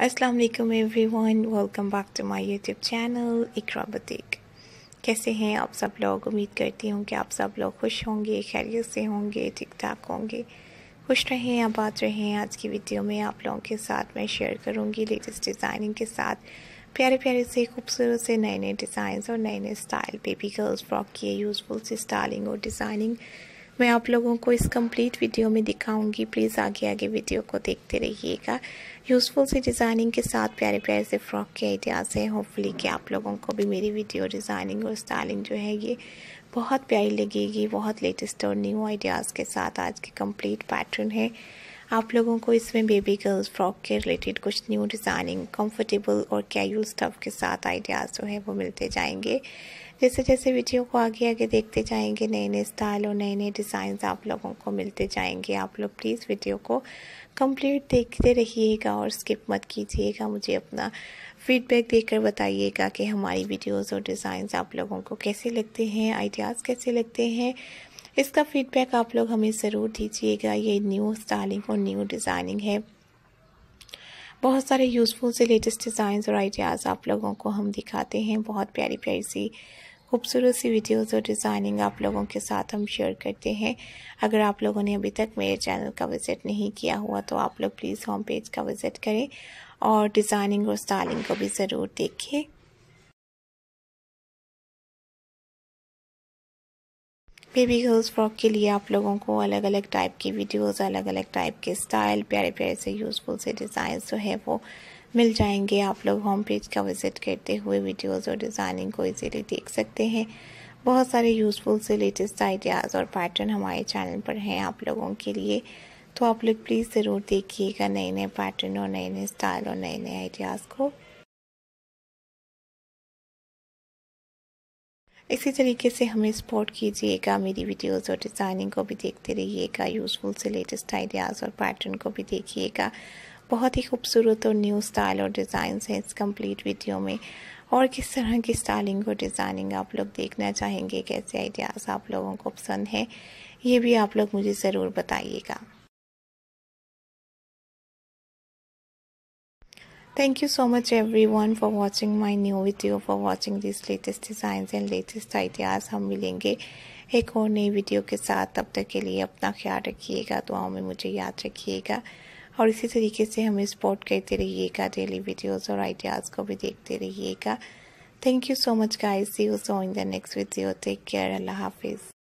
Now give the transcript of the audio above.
अस्सलाम वालेकुम everyone welcome back to my YouTube channel Iqra boutique कैसे हैं आप सब लोग उम्मीद करती हूँ कि आप सब लोग खुश होंगे खैरियत से होंगे ठीक ठाक होंगे खुश रहें आबाद रहें आज की वीडियो में आप लोगों के साथ मैं शेयर करूँगी लेटेस्ट डिज़ाइनिंग के साथ प्यारे प्यारे से खूबसूरत से नए नए डिज़ाइन और नए नए स्टाइल बेबी गर्ल्स फ्रॉक की यूज़फुल सी स्टाइलिंग और डिज़ाइनिंग मैं आप लोगों को इस कंप्लीट वीडियो में दिखाऊंगी प्लीज़ आगे आगे वीडियो को देखते रहिएगा यूज़फुल सी डिज़ाइनिंग के साथ प्यारे प्यारे से फ्रॉक के आइडियाज़ हैं होपफुली कि आप लोगों को भी मेरी वीडियो डिज़ाइनिंग और स्टाइलिंग जो है ये बहुत प्यारी लगेगी बहुत लेटेस्ट और न्यू आइडियाज़ के साथ आज के कम्प्लीट पैटर्न है आप लोगों को इसमें बेबी गर्ल्स फ्रॉक के रिलेटेड कुछ न्यू डिज़ाइनिंग कंफर्टेबल और कैजुअल स्टफ के साथ आइडियाज़ जो है वो मिलते जाएंगे जैसे जैसे वीडियो को आगे आगे देखते जाएंगे नए नए स्टाइल और नए नए डिज़ाइन आप लोगों को मिलते जाएंगे आप लोग प्लीज़ वीडियो को कंप्लीट देखते रहिएगा और स्किप मत कीजिएगा मुझे अपना फीडबैक देकर बताइएगा कि हमारी वीडियोस और डिज़ाइंस आप लोगों को कैसे लगते हैं आइडियाज़ कैसे लगते हैं इसका फीडबैक आप लोग हमें ज़रूर दीजिएगा ये न्यू स्टाइलिंग और न्यू डिज़ाइनिंग है बहुत सारे यूज़फुल से लेटेस्ट डिज़ाइंस और आइडियाज़ आप लोगों को हम दिखाते हैं बहुत प्यारी प्यारी सी खूबसूरत सी वीडियोस और डिज़ाइनिंग आप लोगों के साथ हम शेयर करते हैं अगर आप लोगों ने अभी तक मेरे चैनल का विज़िट नहीं किया हुआ तो आप लोग प्लीज़ होम पेज का विज़िट करें और डिज़ाइनिंग और स्टाइलिंग को भी ज़रूर देखें बेबी गर्ल्स फ्रॉक के लिए आप लोगों को अलग अलग टाइप की वीडियोस अलग अलग टाइप के स्टाइल प्यारे प्यारे से यूज़फुल से डिज़ाइन जो है वो मिल जाएंगे आप लोग होम पेज का विज़िट करते हुए वीडियोस और डिज़ाइनिंग को इजीली देख सकते हैं बहुत सारे यूज़फुल से लेटेस्ट आइडियाज़ और पैटर्न हमारे चैनल पर हैं आप लोगों के लिए तो आप लोग प्लीज़ ज़रूर देखिएगा नए नए पैटर्न और नए नए स्टाइल और नए नए आइडियाज़ को इसी तरीके से हमें सपोर्ट कीजिएगा मेरी वीडियोस और डिज़ाइनिंग को भी देखते रहिएगा यूज़फुल से लेटेस्ट आइडियाज़ और पैटर्न को भी देखिएगा बहुत ही खूबसूरत और न्यू स्टाइल और डिज़ाइन हैं इस कंप्लीट वीडियो में और किस तरह की स्टाइलिंग और डिज़ाइनिंग आप लोग देखना चाहेंगे कैसे आइडियाज़ आप लोगों को पसंद है ये भी आप लोग मुझे ज़रूर बताइएगा Thank you so much everyone for watching my new video, for watching these latest designs and latest ideas. हम मिलेंगे एक और नई वीडियो के साथ तब तक के लिए अपना ख्याल रखिएगा दुआओं में मुझे याद रखिएगा और इसी तरीके से हमें सपोर्ट करते रहिएगा डेली वीडियोज़ और आइडियाज़ को भी देखते रहिएगा thank you so much guys see you so in the next video take care अल्लाह हाफिज़